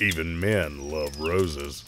Even men love roses.